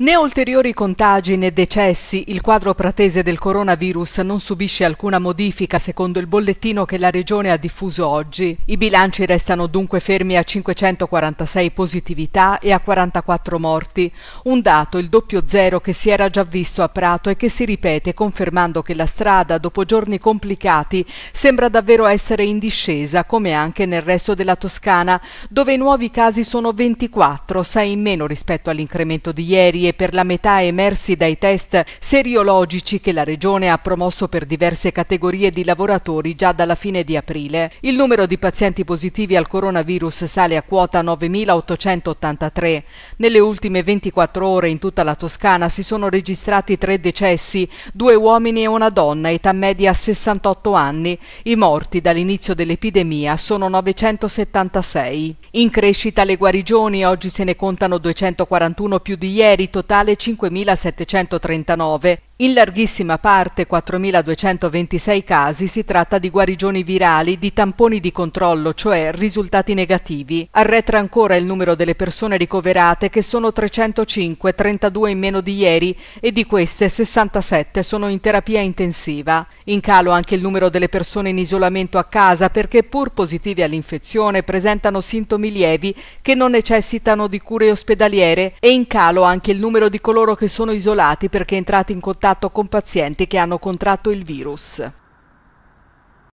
Né ulteriori contagi né decessi, il quadro pratese del coronavirus non subisce alcuna modifica secondo il bollettino che la Regione ha diffuso oggi. I bilanci restano dunque fermi a 546 positività e a 44 morti, un dato, il doppio zero, che si era già visto a Prato e che si ripete confermando che la strada, dopo giorni complicati, sembra davvero essere in discesa, come anche nel resto della Toscana, dove i nuovi casi sono 24, 6 in meno rispetto all'incremento di ieri e per la metà emersi dai test seriologici che la Regione ha promosso per diverse categorie di lavoratori già dalla fine di aprile. Il numero di pazienti positivi al coronavirus sale a quota 9.883. Nelle ultime 24 ore in tutta la Toscana si sono registrati tre decessi, due uomini e una donna, età media 68 anni. I morti dall'inizio dell'epidemia sono 976. In crescita le guarigioni, oggi se ne contano 241 più di ieri, totale 5.739 in larghissima parte, 4.226 casi, si tratta di guarigioni virali di tamponi di controllo, cioè risultati negativi. Arretra ancora il numero delle persone ricoverate che sono 305, 32 in meno di ieri e di queste 67 sono in terapia intensiva. In calo anche il numero delle persone in isolamento a casa perché pur positive all'infezione presentano sintomi lievi che non necessitano di cure ospedaliere e in calo anche il numero di coloro che sono isolati perché entrati in contatto contatto con pazienti che hanno contratto il virus.